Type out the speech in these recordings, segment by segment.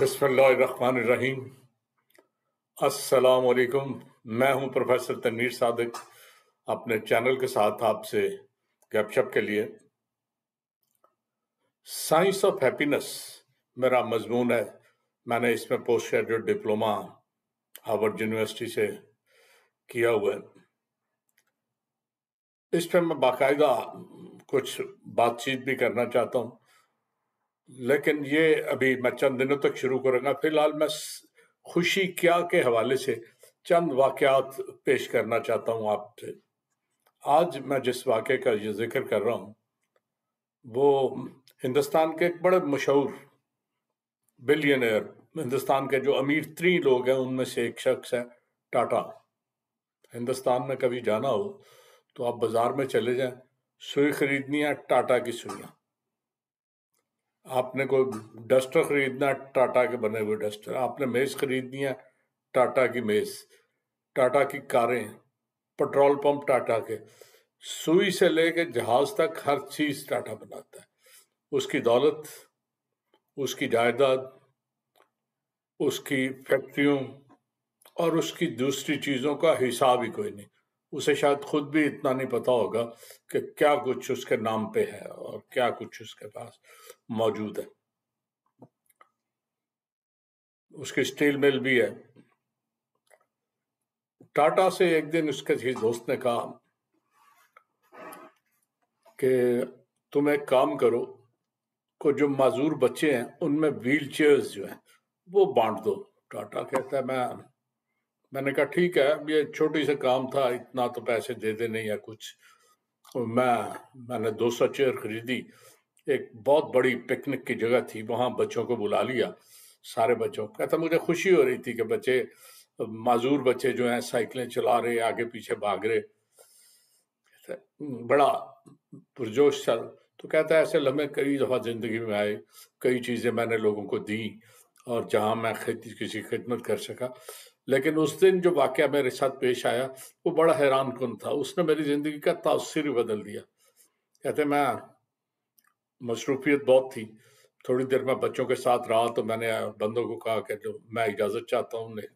बसमीम असलकुम मैं हूं प्रोफेसर तनवीर सादक अपने चैनल के साथ आपसे गपशप के लिए साइंस ऑफ हैप्पीनेस मेरा मजमून है मैंने इसमें post graduate diploma Harvard University से किया हुआ है इस पर मैं बाकायदा कुछ बातचीत भी करना चाहता हूँ लेकिन ये अभी मैं चंद दिनों तक शुरू करूँगा फिलहाल मैं खुशी क्या के हवाले से चंद वाक़ात पेश करना चाहता हूँ आपसे आज मैं जिस वाक़े का ये जिक्र कर रहा हूँ वो हिंदुस्तान के एक बड़े मशहूर बिलियनर हिंदुस्तान के जो अमीर त्री लोग हैं उनमें से एक शख्स है टाटा हिंदुस्तान में कभी जाना हो तो आप बाज़ार में चले जाएं सुई खरीदनी है टाटा की सुइयाँ आपने कोई डस्टर खरीदना टाटा के बने हुए डस्टर आपने मेज खरीदनी है टाटा की मेज टाटा की कारें पेट्रोल पंप टाटा के सुई से लेके जहाज तक हर चीज टाटा बनाता है उसकी दौलत उसकी जायदाद उसकी फैक्ट्रियों और उसकी दूसरी चीज़ों का हिसाब ही कोई नहीं उसे शायद खुद भी इतना नहीं पता होगा कि क्या कुछ उसके नाम पे है और क्या कुछ उसके पास मौजूद है उसकी स्टील मिल भी है टाटा से एक दिन उसके दोस्त ने कहा कि तुम एक काम करो को जो माजूर बच्चे हैं उनमें व्हील चेयर जो हैं वो बांट दो टाटा कहता है मैं मैंने कहा ठीक है ये छोटी से काम था इतना तो पैसे दे देने या कुछ मैं मैंने दो सौ चेयर खरीदी एक बहुत बड़ी पिकनिक की जगह थी वहाँ बच्चों को बुला लिया सारे बच्चों कहता मुझे खुशी हो रही थी कि बच्चे माजूर बच्चे जो हैं साइकिलें चला रहे आगे पीछे भाग रहे बड़ा पुरजोश चल तो कहता है ऐसे लम्हे कई दफ़ा ज़िंदगी में आए कई चीज़ें मैंने लोगों को दी और जहाँ मैं खेती किसी खिदमत कर सका लेकिन उस दिन जो वाक्य मेरे साथ पेश आया वो बड़ा हैरान कन था उसने मेरी ज़िंदगी का तासर बदल दिया कहते मैं मसरूफियत बहुत थी थोड़ी देर में बच्चों के साथ रहा तो मैंने बंदों को कहा कि जो मैं इजाज़त चाहता हूँ उन्हें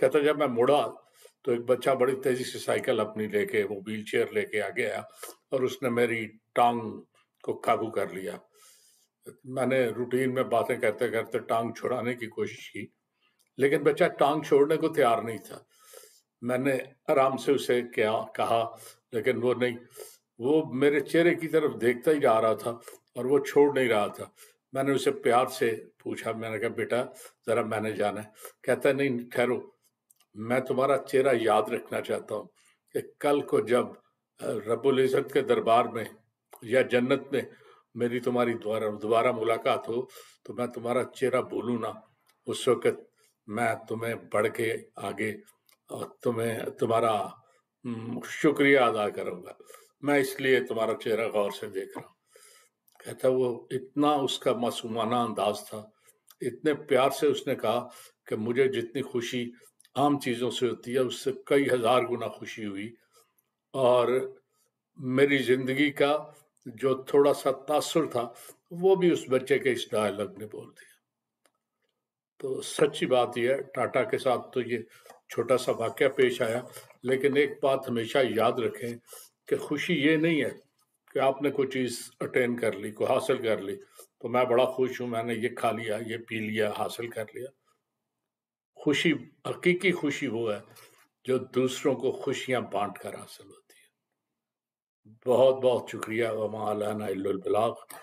कहता जब मैं मुड़ा तो एक बच्चा बड़ी तेज़ी से साइकिल अपनी लेके वो व्हील चेयर लेके आगे आया और उसने मेरी टांग को काबू कर लिया मैंने रूटीन में बातें करते करते टांग छुड़ाने की कोशिश की लेकिन बच्चा टांग छोड़ने को तैयार नहीं था मैंने आराम से उसे क्या कहा लेकिन वो नहीं वो मेरे चेहरे की तरफ देखता ही जा रहा था और वो छोड़ नहीं रहा था मैंने उसे प्यार से पूछा मैंने कहा बेटा ज़रा मैंने जाना है कहता नहीं ठहरो मैं तुम्हारा चेहरा याद रखना चाहता हूँ कि कल को जब रबुल इज़्ज़त के दरबार में या जन्नत में मेरी तुम्हारी दोबारा दोबारा मुलाकात हो तो मैं तुम्हारा चेहरा भूलूँ ना उस वक़्त मैं तुम्हें बढ़ के आगे और तुम्हें तुम्हारा शुक्रिया अदा करूंगा मैं इसलिए तुम्हारा चेहरा गौर से देख रहा हूँ कहता वो इतना उसका मासूमाना अंदाज था इतने प्यार से उसने कहा कि मुझे जितनी खुशी आम चीज़ों से होती है उससे कई हज़ार गुना खुशी हुई और मेरी ज़िंदगी का जो थोड़ा सा तासर था वो भी उस बच्चे के इस डायलॉग ने बोल दिया तो सच्ची बात यह है टाटा के साथ तो ये छोटा सा वाक्य पेश आया लेकिन एक बात हमेशा याद रखें कि खुशी ये नहीं है कि आपने कोई चीज़ अटेन कर ली को हासिल कर ली तो मैं बड़ा खुश हूँ मैंने ये खा लिया ये पी लिया हासिल कर लिया खुशी हकीकी खुशी वो है जो दूसरों को खुशियाँ बांट कर हासिल होती है बहुत बहुत शुक्रिया वमा अलाना